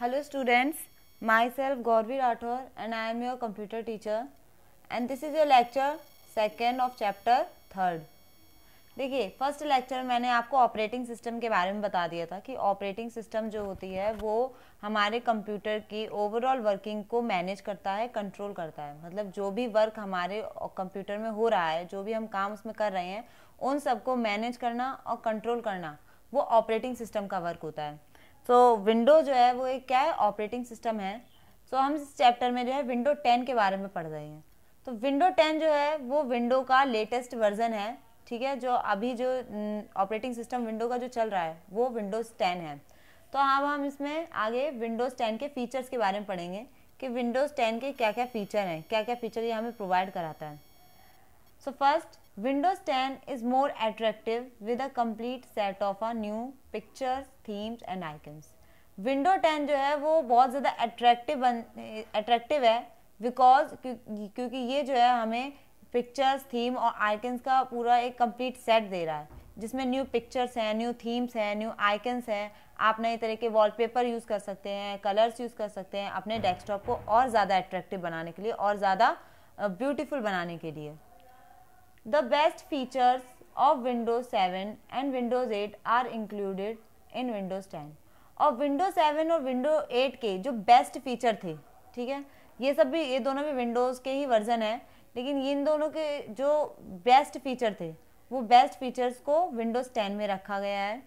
Hello students myself Gauravi Rathore and I am your computer teacher and this is your lecture second of chapter third देखिए first lecture मैंने आपको operating system के बारे में बता दिया था कि ऑपरेटिंग सिस्टम जो होती है वो हमारे कंप्यूटर की ओवरऑल वर्किंग को मैनेज करता है कंट्रोल करता है मतलब जो भी वर्क हमारे कंप्यूटर में हो रहा है जो भी हम काम उसमें कर रहे हैं उन सबको मैनेज करना और कंट्रोल करना वो ऑपरेटिंग सिस्टम का वर्क होता है सो so, विंडो जो है वो एक क्या है ऑपरेटिंग सिस्टम है सो so, हम इस चैप्टर में जो है विंडो टेन के बारे में पढ़ रहे हैं तो विंडो टेन जो है वो विंडो का लेटेस्ट वर्जन है ठीक है जो अभी जो ऑपरेटिंग सिस्टम विंडो का जो चल रहा है वो विंडोज़ टेन है तो अब हम इसमें आगे विंडोज़ टेन के फीचर्स के बारे में पढ़ेंगे कि विंडोज़ टेन के क्या क्या फ़ीचर हैं क्या क्या फ़ीचर ये हमें प्रोवाइड कराता है so first Windows ten is more attractive with a complete set of a new pictures, themes and icons. Window ten जो है वो बहुत ज़्यादा एट्रैक्टिव बन एट्रैक्टिव है बिकॉज क्योंकि ये जो है हमें पिक्चर्स थीम और आइकन्स का पूरा एक कम्प्लीट सेट दे रहा है जिसमें न्यू पिक्चर्स हैं न्यू थीम्स हैं न्यू आइकन्स हैं आप नए तरह के वॉल पेपर यूज़ कर सकते हैं कलर्स यूज़ कर सकते हैं अपने डेस्कटॉप को और ज़्यादा एट्रैक्टिव बनाने के लिए और ज़्यादा ब्यूटिफुल बनाने के लिए the best features of Windows seven and Windows eight are included in Windows ten और विंडोज सेवन और विंडो एट के जो बेस्ट फीचर थे ठीक है ये सब भी ये दोनों भी विंडोज़ के ही वर्जन है लेकिन इन दोनों के जो बेस्ट फीचर थे वो बेस्ट फीचर्स को विंडोज़ टेन में रखा गया है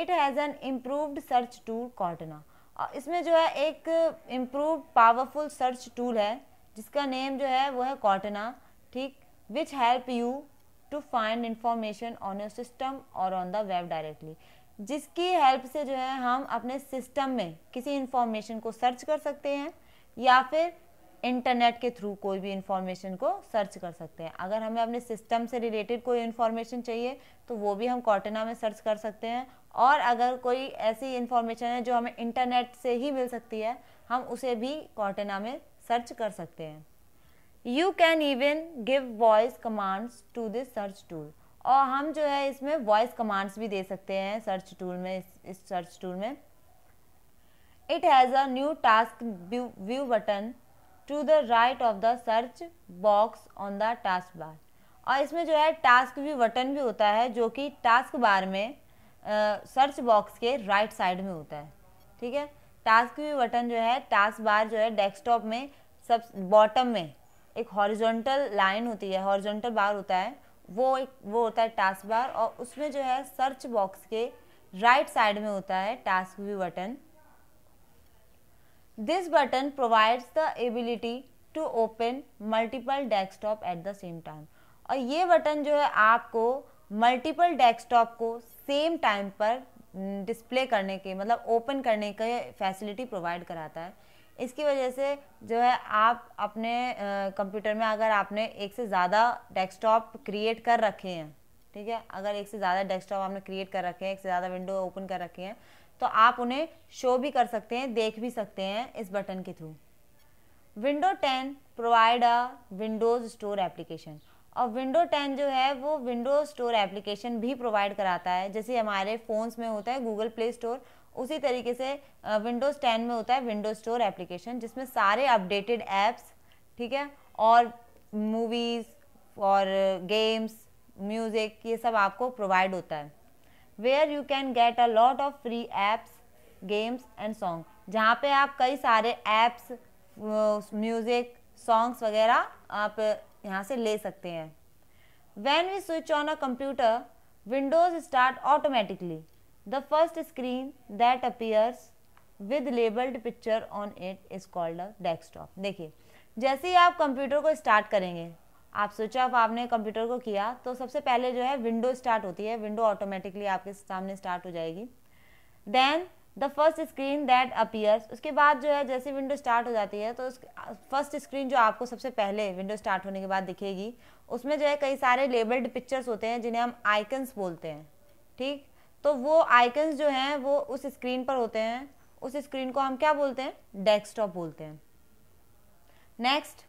it has an improved search tool Cortana और इसमें जो है एक इम्प्रूव पावरफुल सर्च टूल है जिसका नेम जो है वो है कॉटना ठीक which help you to find information on your system और ऑन द वेब डायरेक्टली जिसकी हेल्प से जो है हम अपने सिस्टम में किसी इंफॉर्मेशन को सर्च कर सकते हैं या फिर इंटरनेट के थ्रू कोई भी इंफॉर्मेशन को सर्च कर सकते हैं अगर हमें अपने सिस्टम से रिलेटेड कोई इन्फॉर्मेशन चाहिए तो वो भी हम कॉटना में सर्च कर सकते हैं और अगर कोई ऐसी इन्फॉर्मेशन है जो हमें इंटरनेट से ही मिल सकती है हम उसे भी कॉटना में सर्च कर सकते हैं you can even give voice commands to this search tool और हम जो है इसमें वॉइस कमांड्स भी दे सकते हैं सर्च टूल में इस, सर्च टूल में it has a new task view button to the right of the search box on the task bar और इसमें जो है टास्क व्यू बटन भी होता है जो कि टास्क बार में सर्च uh, बॉक्स के राइट right साइड में होता है ठीक है टास्क व्यू बटन जो है टास्क बार जो है डेस्कटॉप में सब बॉटम में एक हॉरिजॉन्टल लाइन होती है हॉरिजॉन्टल बार होता है वो एक वो होता है टास्क बार और उसमें जो है सर्च बॉक्स के राइट right साइड में होता है task view button this button provides the ability to open multiple desktop at the same time और ये बटन जो है आपको मल्टीपल डेस्कटॉप को सेम टाइम पर डिस्प्ले करने के मतलब ओपन करने के फैसिलिटी प्रोवाइड कराता है इसकी वजह से जो है आप अपने कंप्यूटर में अगर आपने एक से ज़्यादा डेस्कटॉप क्रिएट कर रखे हैं ठीक है अगर एक से ज़्यादा डेस्कटॉप आपने क्रिएट कर रखे हैं एक से ज़्यादा विंडो ओपन कर रखे हैं तो आप उन्हें शो भी कर सकते हैं देख भी सकते हैं इस बटन के through window ten provide a Windows store application और विंडो टेन जो है वो विंडोज स्टोर एप्लीकेशन भी प्रोवाइड कराता है जैसे हमारे फ़ोन्स में होता है गूगल प्ले स्टोर उसी तरीके से विंडोज़ टेन में होता है विंडोज स्टोर एप्लीकेशन जिसमें सारे अपडेटेड ऐप्स ठीक है और मूवीज़ और गेम्स म्यूज़िक ये सब आपको प्रोवाइड होता है where you can get a lot of free apps games and song जहाँ पे आप कई सारे ऐप्स म्यूज़िक सॉन्ग्स वगैरह आप यहाँ से ले सकते हैं when we switch on a computer Windows start automatically The first screen that appears with labeled picture on it is called a desktop. देखिए जैसे ही आप कंप्यूटर को स्टार्ट करेंगे आप स्विच ऑफ आपने कंप्यूटर को किया तो सबसे पहले जो है विंडो स्टार्ट होती है विंडो ऑटोमेटिकली आपके सामने स्टार्ट हो जाएगी then the first screen that appears उसके बाद जो है जैसे विंडो स्टार्ट हो जाती है तो उस फर्स्ट स्क्रीन जो आपको सबसे पहले विंडो स्टार्ट होने के बाद दिखेगी उसमें जो है कई सारे लेबल्ड पिक्चर्स होते हैं जिन्हें हम आइकन्स बोलते हैं ठीक तो वो आइकन्स जो हैं वो उस स्क्रीन पर होते हैं उस स्क्रीन को हम क्या बोलते हैं डेस्कटॉप बोलते हैं next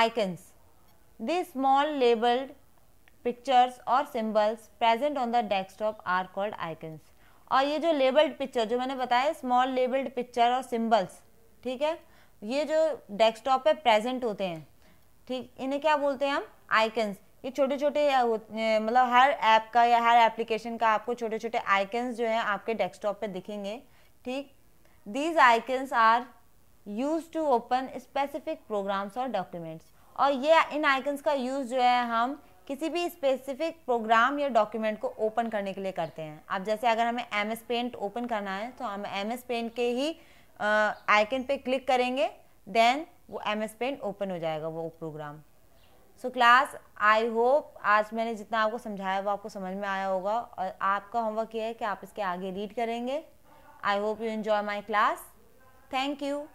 icons the small labelled pictures और symbols present on the desktop are called icons और ये जो लेबल्ड पिक्चर जो मैंने बताया स्मॉल लेबल्ड पिक्चर और सिम्बल्स ठीक है ये जो डेस्कटॉप पे प्रेजेंट होते हैं ठीक इन्हें क्या बोलते हैं हम आइकन्स ये छोटे छोटे मतलब हर ऐप का या हर एप्लीकेशन का आपको छोटे छोटे आइकन्स जो हैं आपके डेस्कटॉप पे दिखेंगे ठीक these icons are used to open specific programs और डॉक्यूमेंट्स और ये इन आइकन्स का यूज़ जो है हम किसी भी स्पेसिफिक प्रोग्राम या डॉक्यूमेंट को ओपन करने के लिए करते हैं अब जैसे अगर हमें एम एस पेंट ओपन करना है तो हम एम एस पेंट के ही आइकन पे क्लिक करेंगे देन वो एम एस पेंट ओपन हो जाएगा वो program so class I hope आज मैंने जितना आपको समझाया वो आपको समझ में आया होगा और आपका होमवर्क ये है कि आप इसके आगे रीड करेंगे I hope you enjoy my class thank you